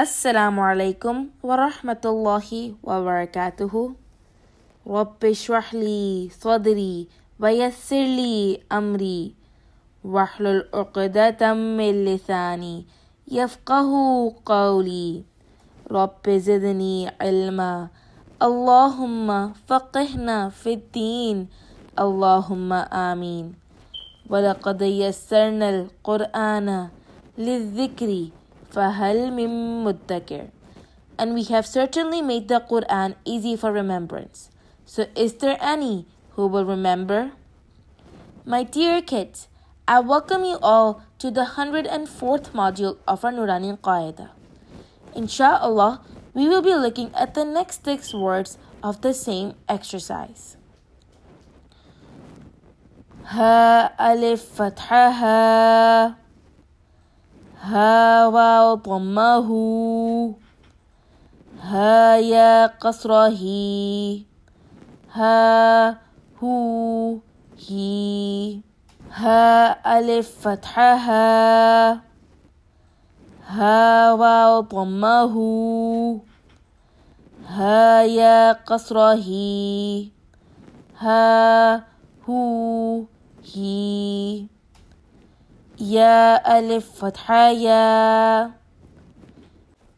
السلام عليكم ورحمة الله وبركاته رب اشرح لي صدري ويسر لي أمري واحلل عقدة من لساني يفقه قولي رب زدني علما اللهم فقهنا في الدين اللهم آمين ولقد يسرنا القرآن للذكر فَهَلْ مِم And we have certainly made the Quran easy for remembrance. So is there any who will remember? My dear kids, I welcome you all to the 104th module of our Nurani Qaeda. Insha'Allah, we will be looking at the next six words of the same exercise. Ha alif fatha هاوى ها هايا قصره ها هو هي ها ألف فتحها ها واو ضمه ها يا قصره ها هو هي يا ألف فتحة يا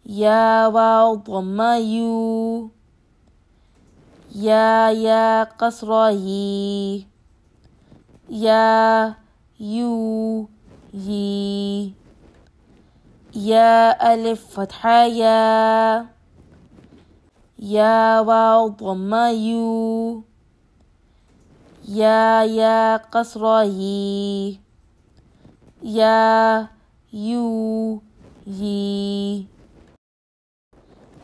يا واو ضم يو يا يا قصر هي يا يو يي يا ألف فتحة يا يا واو ضم يو يا يا قصر هي ya, you, ye.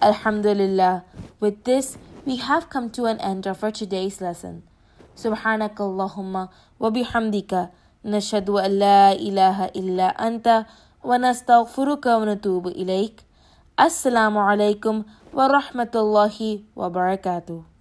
Alhamdulillah. With this, we have come to an end of our today's lesson. سبحانك اللهم وبحمدك نشهد أن لا إله إلا أنت ونستغفرك ونتوب إليك السلام عليكم ورحمة الله وبركاته